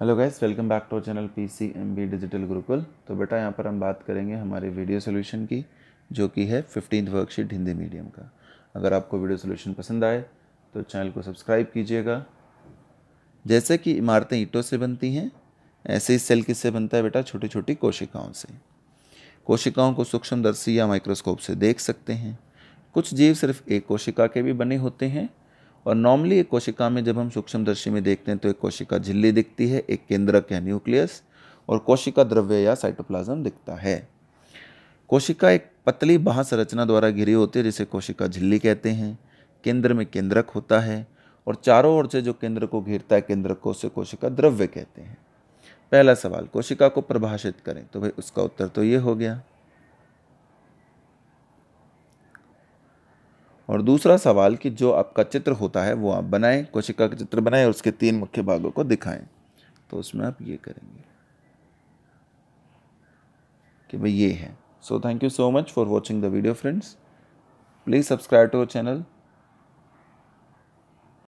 hello guys welcome back to channel P C M B digital Gurukul तो बेटा यहाँ पर हम बात करेंगे हमारे वीडियो सोल्यूशन की जो कि है फिफ्टीन वर्कशीट हिंदी मीडियम का अगर आपको वीडियो सोल्यूशन पसंद आए तो चैनल को सब्सक्राइब कीजिएगा जैसे कि इमारतें ईंटों से बनती हैं ऐसे ही सेल किससे बनता है बेटा छोटी छोटी कोशिकाओं से कोशिकाओं को सूक्ष्मदर्शी या माइक्रोस्कोप से देख सकते हैं कुछ जीव सिर्फ एक कोशिका के भी बने होते हैं और नॉर्मली एक कोशिका में जब हम सूक्ष्म दृश्य में देखते हैं तो एक कोशिका झिल्ली दिखती है एक केंद्रक या न्यूक्लियस और कोशिका द्रव्य या साइटोप्लाज्म दिखता है कोशिका एक पतली बाह संरचना द्वारा घिरी होती है जिसे कोशिका झिल्ली कहते हैं केंद्र में केंद्रक होता है और चारों ओर से जो केंद्र को घेरता है केंद्र को उसे कोशिका द्रव्य कहते हैं पहला सवाल कोशिका को परिभाषित करें तो भाई उसका उत्तर तो ये हो गया और दूसरा सवाल कि जो आपका चित्र होता है वो आप बनाएं कोशिका का चित्र बनाएं और उसके तीन मुख्य भागों को दिखाएं तो उसमें आप ये करेंगे कि भाई ये है so thank you so much for watching the video friends please subscribe to our channel